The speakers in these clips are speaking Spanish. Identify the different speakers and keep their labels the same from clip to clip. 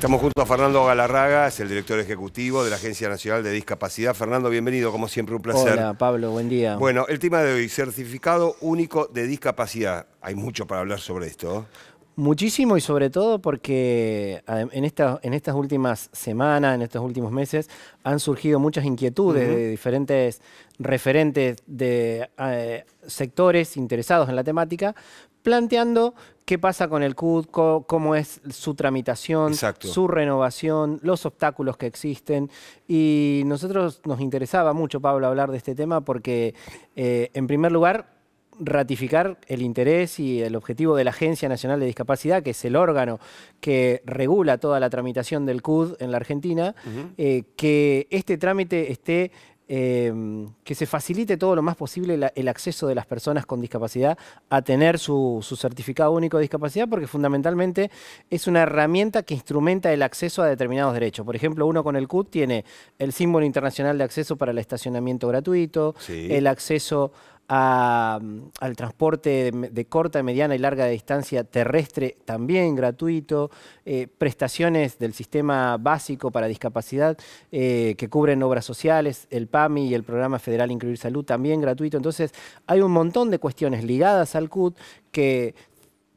Speaker 1: Estamos junto a Fernando Galarraga, es el director ejecutivo de la Agencia Nacional de Discapacidad. Fernando, bienvenido, como siempre, un placer. Hola,
Speaker 2: Pablo, buen día. Bueno,
Speaker 1: el tema de hoy, certificado único de discapacidad. Hay mucho para hablar sobre esto.
Speaker 2: Muchísimo y sobre todo porque en, estas últimas semanas, en estos últimos meses, han surgido muchas inquietudes de diferentes referentes de eh, sectores interesados en la temática, planteando qué pasa con el CUD, cómo es su tramitación, su renovación, los obstáculos que existen. Y nosotros nos interesaba mucho, Pablo, hablar de este tema porque, eh, en primer lugar, ratificar el interés y el objetivo de la Agencia Nacional de Discapacidad, que es el órgano que regula toda la tramitación del CUD en la Argentina, eh, que este trámite esté Em, que se facilite todo lo más posible el acceso de las personas con discapacidad a tener su, certificado único de discapacidad, porque fundamentalmente es una herramienta que instrumenta el acceso a determinados derechos. Por ejemplo, uno con el CUT tiene el símbolo internacional de acceso para el estacionamiento gratuito, el acceso al transporte de, corta, mediana y larga distancia terrestre también gratuito, eh, prestaciones del sistema básico para discapacidad eh, que cubren obras sociales, el PAMI y el Programa Federal Incluir Salud también gratuito. Entonces hay un montón de cuestiones ligadas al CUT que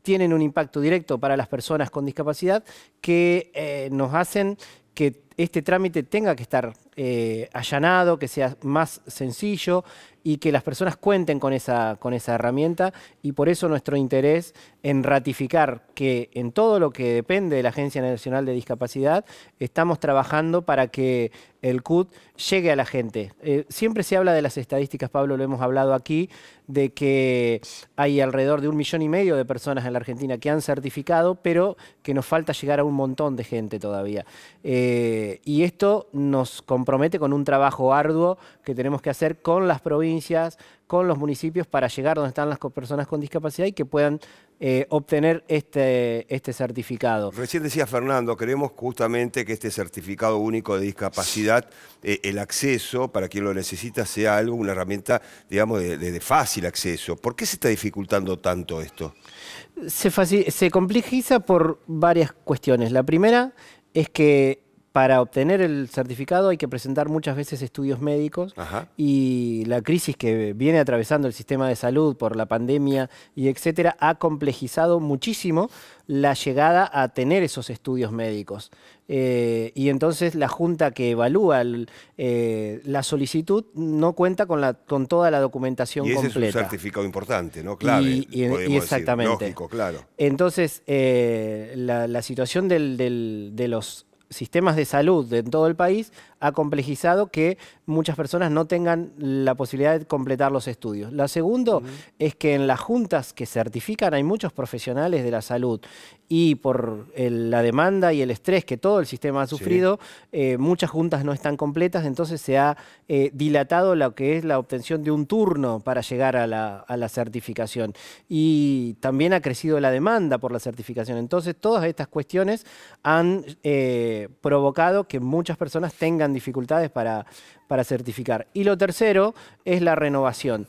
Speaker 2: tienen un impacto directo para las personas con discapacidad que eh, nos hacen que este trámite tenga que estar eh, allanado, que sea más sencillo y que las personas cuenten con esa, herramienta y por eso nuestro interés en ratificar que en todo lo que depende de la Agencia Nacional de Discapacidad estamos trabajando para que el CUD llegue a la gente. Eh, siempre se habla de las estadísticas, Pablo, lo hemos hablado aquí, de que hay alrededor de un millón y medio de personas en la Argentina que han certificado, pero que nos falta llegar a un montón de gente todavía. Eh, eh, y esto nos compromete con un trabajo arduo que tenemos que hacer con las provincias, con los municipios para llegar donde están las personas con discapacidad y que puedan eh, obtener este, este certificado. Recién decía
Speaker 1: Fernando, queremos justamente que este certificado único de discapacidad, eh, el acceso para quien lo necesita sea algo, una herramienta, digamos, de, fácil acceso. ¿Por qué se está dificultando
Speaker 2: tanto esto? se complejiza por varias cuestiones. La primera es que para obtener el certificado hay que presentar muchas veces estudios médicos y la crisis que viene atravesando el sistema de salud por la pandemia y etcétera ha complejizado muchísimo la llegada a tener esos estudios médicos. Eh, y entonces la junta que evalúa eh, la solicitud no cuenta con, la, con toda la documentación y ese completa. Es un
Speaker 1: certificado importante, ¿no? Claro, Y, exactamente. Lógico, claro.
Speaker 2: Entonces, eh, la, situación de los sistemas de salud en todo el país ha complejizado que muchas personas no tengan la posibilidad de completar los estudios. La segundo es que en las juntas que certifican hay muchos profesionales de la salud y por la demanda y el estrés que todo el sistema ha sufrido, eh, muchas juntas no están completas, entonces se ha eh, dilatado lo que es la obtención de un turno para llegar a la, certificación. Y también ha crecido la demanda por la certificación. Entonces, todas estas cuestiones han eh, provocado que muchas personas tengan dificultades para, para certificar. Y lo tercero es la renovación.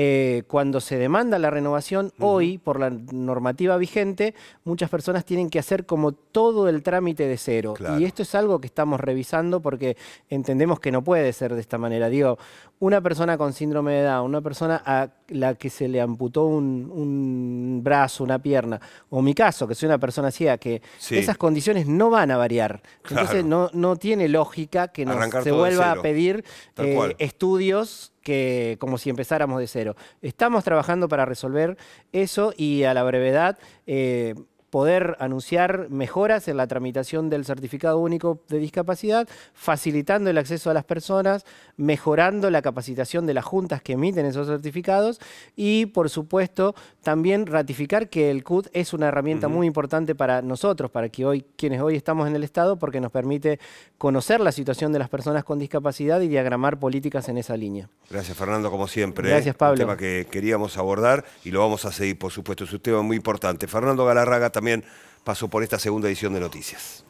Speaker 2: Eh, cuando se demanda la renovación, hoy, por la normativa vigente, muchas personas tienen que hacer como todo el trámite de cero. Y esto es algo que estamos revisando porque entendemos que no puede ser de esta manera. Digo, una persona con síndrome de Down, una persona a la que se le amputó un, brazo, una pierna, o mi caso, que soy una persona ciega, que esas condiciones no van a variar. Entonces no, tiene lógica que se vuelva a pedir eh, estudios como si empezáramos de cero. Estamos trabajando para resolver eso y a la brevedad... Eh, poder anunciar mejoras en la tramitación del certificado único de discapacidad, facilitando el acceso a las personas, mejorando la capacitación de las juntas que emiten esos certificados y, por supuesto, también ratificar que el CUD es una herramienta muy importante para nosotros, para que hoy, quienes hoy estamos en el Estado, porque nos permite conocer la situación de las personas con discapacidad y diagramar políticas en esa línea.
Speaker 1: Gracias, Fernando, como siempre. ¿eh? Gracias, Pablo. Un tema que queríamos abordar y lo vamos a seguir, por supuesto, es un tema muy importante. Fernando Galarraga también pasó por esta segunda edición de Noticias.